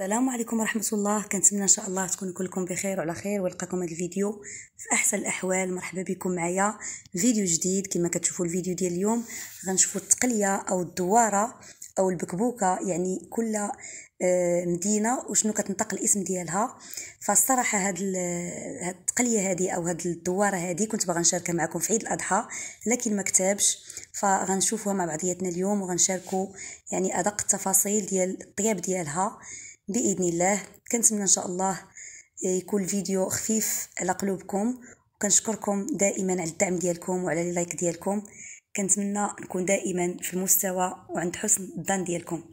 السلام عليكم ورحمة الله كنتمنى إن شاء الله تكونوا كلكم بخير وعلى خير ولقاكم هذا الفيديو في أحسن الأحوال مرحبا بكم معايا فيديو جديد كما كتشوفوا الفيديو ديال اليوم غنشوفوا التقلية أو الدوارة أو البكبوكة يعني كل آه، مدينة وشنو كتنطق الاسم ديالها فالصراحة هاد, هاد التقلية هادي أو هاد الدوارة هادي كنت باغا نشاركها معكم في عيد الأضحى لكن ما كتابش فغنشوفوها مع بعضياتنا اليوم وغنشاركوا يعني أدق التفاصيل ديال الطياب ديالها باذن الله كنتمنى ان شاء الله آه، يكون الفيديو خفيف على قلوبكم وكنشكركم دائما على الدعم ديالكم وعلى اللايك ديالكم كنتمنى نكون دائما في المستوى وعند حسن الظن ديالكم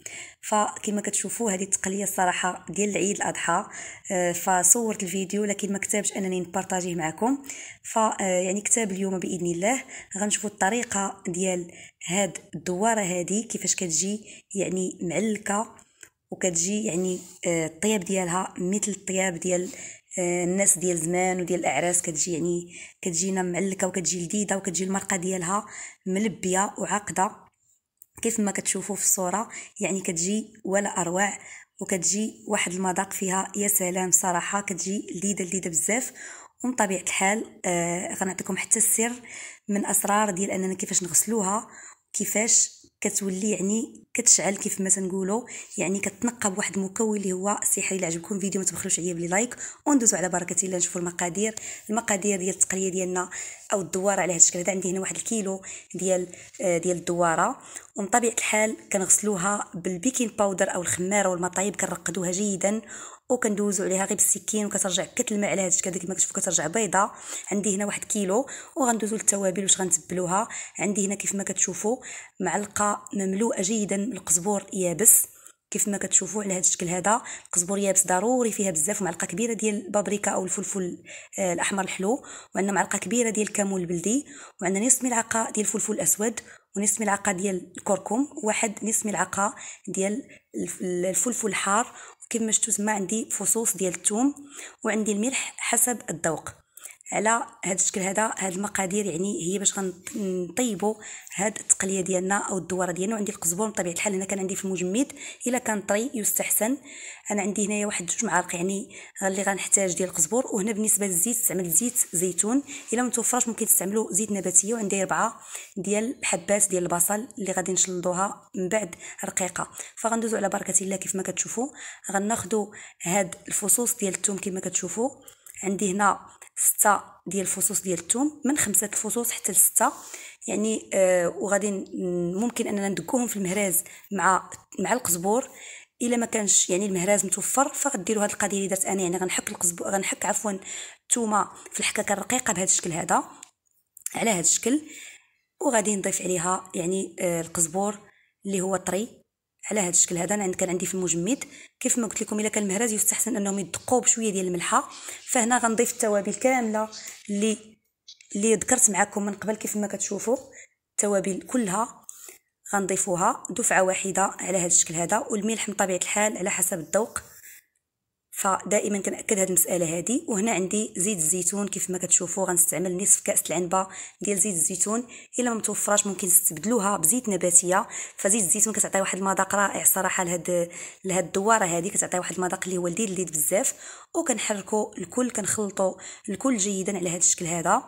فكما كتشوفوا هذه التقليه الصراحه ديال عيد الاضحى آه، فصورت الفيديو لكن ما كتبش انني نبارطاجيه معكم فيعني آه، كتاب اليوم باذن الله غنشوفوا الطريقه ديال هاد الدواره هذه كيفاش كتجي يعني معلكه وكتجي يعني آه، الطياب ديالها مثل الطياب ديال آه، الناس ديال زمان وديال الاعراس كتجي يعني كتجينا معلكه وكتجي لذيذه وكتجي المرقه ديالها ملبيه وعاقده كيف ما كتشوفوا في الصوره يعني كتجي ولا اروع وكتجي واحد المذاق فيها يا سلام صراحه كتجي لذيذه لذيذه بزاف ومن طبيعه الحال آه غنعطيكم حتى السر من اسرار ديال اننا كيفاش نغسلوها كيفاش كتولي يعني كتشعل كيف ما تنقولوا يعني كتنقى بواحد المكون اللي هو السحر الا عجبكم الفيديو ما تبخلوش عليا بلي لايك وندوزو على بركه الله نشوفوا المقادير المقادير ديال التقليه ديالنا او الدواره على هذا الشكل هذا عندي هنا واحد الكيلو ديال آه، ديال الدواره ومن طبيعه الحال كنغسلوها بالبيكين باودر او الخماره والمطايب كنرقدوها جيدا وكندوزو عليها غير بالسكين وكترجع كتلمع على هادشي كذا كما كتشوفو كترجع بيضاء عندي هنا واحد كيلو وغندوزو للتوابل باش غنتبلوها عندي هنا كيف ما كتشوفوا معلقه مملوءه جيدا من القزبور يابس كيف ما كتشوفوا على هذا الشكل هذا القزبور يابس ضروري فيها بزاف معلقه كبيره ديال البابريكا او الفلفل آه، الاحمر الحلو وعندنا معلقه كبيره ديال الكمون البلدي وعندنا نصف ملعقه ديال الفلفل الاسود ونصف ملعقه ديال الكركم واحد نصف ملعقه ديال الفلفل الحار ما شفتوا تما عندي فصوص ديال الثوم وعندي الملح حسب الذوق على هذا الشكل هذا هاد المقادير يعني هي باش غنطيبوا هاد التقليه ديالنا او الدواره ديالنا وعندي القزبور بطبيعه الحال هنا كان عندي في المجمد الا كان طري يستحسن انا عندي هنايا واحد جوج معالق يعني اللي غنحتاج ديال القزبور وهنا بالنسبه للزيت استعملت زيت زيتون الا ما توفرش ممكن تستعملوا زيت نباتيه وعندي ربعة ديال حبات ديال البصل اللي غادي نشلضوها من بعد رقيقه فغندوزو على بركه الله كيف ما كتشوفوا غناخذوا هاد الفصوص ديال الثوم كما كتشوفوا عندي هنا ستة ديال الفصوص ديال الثوم من خمسة الفصوص حتى لستة يعني آه وغادي ممكن اننا ندكوهم في المهراز مع مع القزبور الا ما كانش يعني المهراز متوفر فغديروا هاد القضيه اللي درت انا يعني غنحك القزبور غنحك عفوا الثومه في الحكاكه الرقيقه بهذا الشكل هذا على هذا الشكل وغادي نضيف عليها يعني آه القزبور اللي هو طري على هذا الشكل هذا انا كان عندي في المجمد كيف ما قلت لكم الا كان المهراز يستحسن انهم يدقوا بشويه ديال الملحه فهنا غنضيف التوابل كامله اللي اللي ذكرت معكم من قبل كيف ما كتشوفوا التوابل كلها غنضيفوها دفعه واحده على هذا الشكل هذا والملح بطبيعه الحال على حسب الذوق فدائما كنأكد هاد المساله هادي وهنا عندي زيت الزيتون كيف ما كتشوفوا غنستعمل نصف كاس العنبه ديال زيت الزيتون الا ما متوفراش ممكن تستبدلوها بزيت نباتيه فزيت الزيتون كتعطي واحد المذاق رائع صراحه لهاد لهاد الدواره هادي كتعطي واحد المذاق اللي هو لذيذ لذيذ بزاف وكنحركوا الكل كنخلطوا الكل جيدا على هاد الشكل هذا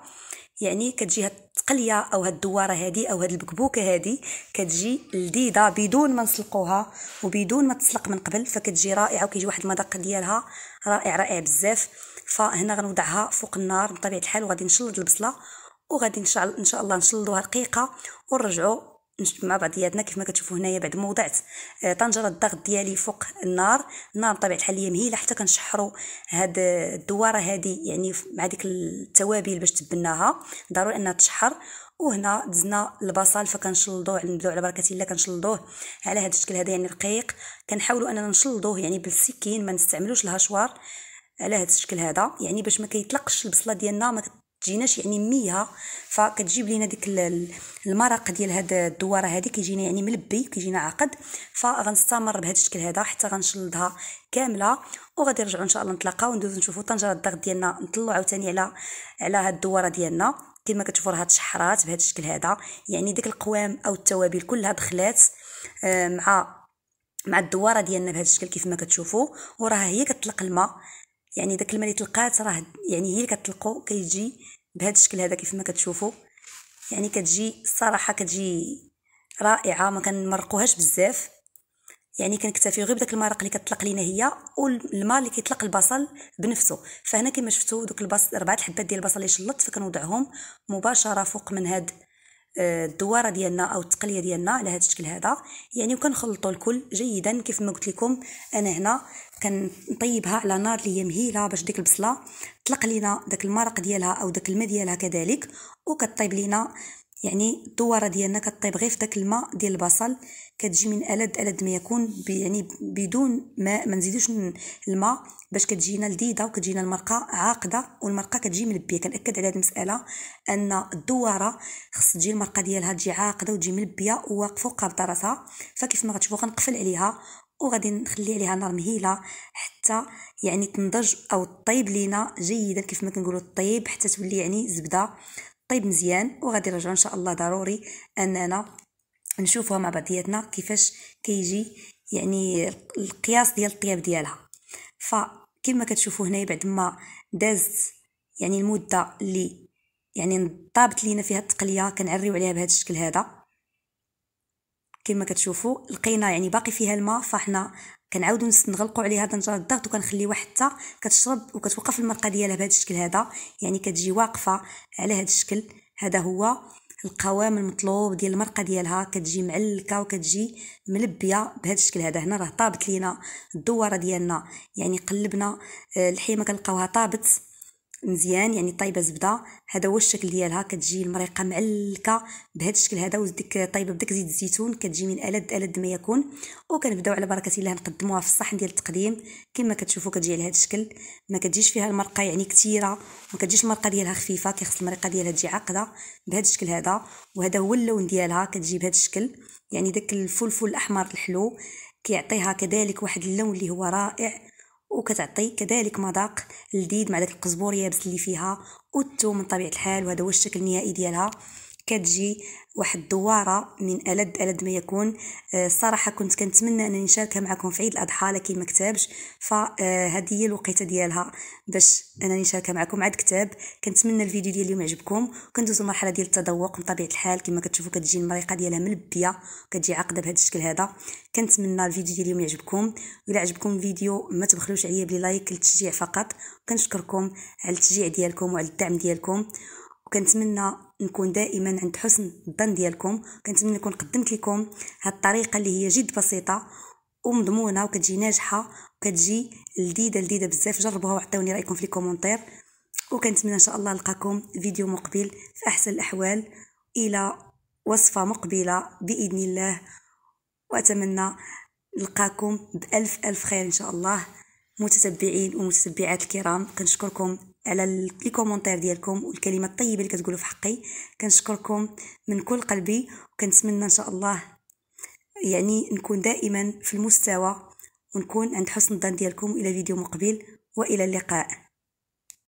يعني كتجي هاد التقليه او هاد الدواره هادي او هاد البكبوكه هادي كتجي لذيذه بدون ما نسلقوها وبدون ما تسلق من قبل فكتجي رائعه وكيجي واحد المذاق ديالها رائع رائع بزاف فهنا غنوضعها فوق النار بطبيعه الحال وغادي نشلض البصله وغادي ان شاء الله نشلضوها رقيقه ونرجعوا مع بعضياتنا كيف ما كتشوفوا هنايا بعد ما وضعت آه، طنجره الضغط ديالي فوق النار النار بطبيعه الحال هي مهيله حتى كنشحروا هاد الدواره هادي يعني مع ديك التوابل باش تبناها ضروري انها تشحر وهنا دزنا البصل فكنشلضوه نبداو على بركه الله كنشلضوه على هذا الشكل هذا يعني رقيق كنحاولوا اننا نشلضوه يعني بالسكين ما نستعملوش الهشوار على هذا الشكل هذا يعني باش ما كيطلقش البصله ديالنا ما تجيناش يعني ميه فكتجيب لينا ديك المرق ديال هاد الدواره هادي كيجينا يعني ملبي كيجينا عقد فغنستمر بهذا الشكل هذا حتى غنشلضها كامله وغادي نرجعوا ان شاء الله نتلاقاو وندوزو نشوفوا طنجره الضغط ديالنا نطلعوا عاوتاني على على هاد الدواره ديالنا كما كتشوفوا راها تشحرات بهذا الشكل هذا يعني ديك القوام او التوابل كلها دخلات آه، مع مع الدواره ديالنا بهذا الشكل كيف ما كتشوفوا وراها هي كتطلق الماء يعني داك الماء اللي تلقات راه يعني هي اللي كتلقو كيجي بهذا الشكل هذا كيف ما كتشوفوا يعني كتجي الصراحه كتجي رائعه ما كنمرقوهاش بزاف يعني كنكتفي غير بداك المرق اللي كتطلق لينا هي والماء اللي كيطلق البصل بنفسه فهنا كما شفتوا دوك البصل اربعه الحبات ديال البصل اللي شلط فكنوضعهم مباشره فوق من هاد آه، الدواره ديالنا او التقليه ديالنا على هذا الشكل هذا يعني وكنخلطوا الكل جيدا كيف ما قلت لكم انا هنا كنطيبها على نار اللي هي مهيله باش ديك البصله تطلق لينا داك المرق ديالها او داك الماء ديالها كذلك وكطيب لينا يعني الدواره ديالنا كطيب غير في داك الماء ديال البصل كتجي من الد الد ما يكون يعني بدون ماء ما نزيدوش الماء باش كتجينا لذيذه وكتجينا المرقه عاقده والمرقه كتجي ملبيه كنأكد على هذه المساله ان الدواره خص تجي المرقه ديالها تجي عاقده وتجي ملبيه وواقفه وقابضه راسها فكيف ما غتشوفوا غنقفل عليها وغادي نخلي عليها نار مهيله حتى يعني تنضج او طيب لينا جيدا كيف ما كنقولوا الطيب حتى تولي يعني زبده طيب مزيان وغادي نرجعوا ان شاء الله ضروري اننا نشوفوها مع بعضياتنا كيفاش كيجي يعني القياس ديال الطياب ديالها فكما كتشوفوا هنايا بعد ما دازت يعني المده اللي يعني طابت لينا فيها التقليه كنعريو عليها بهذا الشكل هذا كما كتشوفوا لقينا يعني باقي فيها الماء فاحنا كنعاودو نغلقو عليها طنجره الضغط وكنخليوها حتى كتشرب وكتوقف المرقه ديالها بهذا الشكل هذا يعني كتجي واقفه على هذا الشكل هذا هو القوام المطلوب ديال المرقه ديالها كتجي معلكه وكتجي ملبيه بهذا الشكل هذا هنا راه طابت لينا الدواره ديالنا يعني قلبنا آه، الحيمه كنلقاوها طابت مزيان يعني طايبه زبده هذا هو الشكل ديالها كتجي المريقه معلكه بهذا الشكل هذا وديك طايبه بداك زيت الزيتون كتجي من الد الد ما يكون وكنبداو على بركه الله نقدموها في الصحن ديال التقديم كما كتشوفوا كتجي على هذا الشكل ما كتجيش فيها المرقه يعني كثيره ما كتجيش المرقه ديالها خفيفه كيخص المرقه ديالها تجي عاقده بهذا الشكل هذا وهذا هو اللون ديالها كتجي بهذا الشكل يعني داك الفلفل الاحمر الحلو كيعطيها كذلك واحد اللون اللي هو رائع وكتعطي كذلك مذاق لذيذ مع داك القزبور يابس اللي فيها والثوم من طبيعه الحال وهذا هو الشكل النهائي ديالها كتجي واحد الدواره من ألد ألد ما يكون الصراحه آه، كنت كنتمنى انني نشاركها معكم في عيد الاضحى لكن ما كتابش فهذه آه، هي الوقيته ديالها باش انني نشاركها معكم عاد كتاب كنتمنى الفيديو ديال اليوم يعجبكم كندوزوا مرحلة ديال التذوق بطبيعه الحال كما كتشوفوا كتجي المريقه ديالها ملبيه كتجي عقده بهذا الشكل هذا كنتمنى الفيديو ديال اليوم يعجبكم وإلا عجبكم الفيديو ما تبخلوش عليا بلي لايك للتشجيع فقط كنشكركم على التشجيع ديالكم وعلى الدعم ديالكم وكنتمنى نكون دائما عند حسن الظن ديالكم كنتمنى نكون قدمت لكم هاد الطريقه اللي هي جد بسيطه ومضمونه وكتجي ناجحه وكتجي لذيذه لذيذه بزاف جربوها وعطيوني رايكم في الكومونتير وكنتمنى ان شاء الله نلقاكم فيديو مقبل في احسن الاحوال الى وصفه مقبله باذن الله واتمنى نلقاكم بالف الف خير ان شاء الله متتبعين ومتتبعات الكرام كنشكركم على لي كومونتير ديالكم والكلمه الطيبه اللي كتقولوا في حقي كنشكركم من كل قلبي وكنتمنى ان شاء الله يعني نكون دائما في المستوى ونكون عند حسن الظن ديالكم الى فيديو مقبل والى اللقاء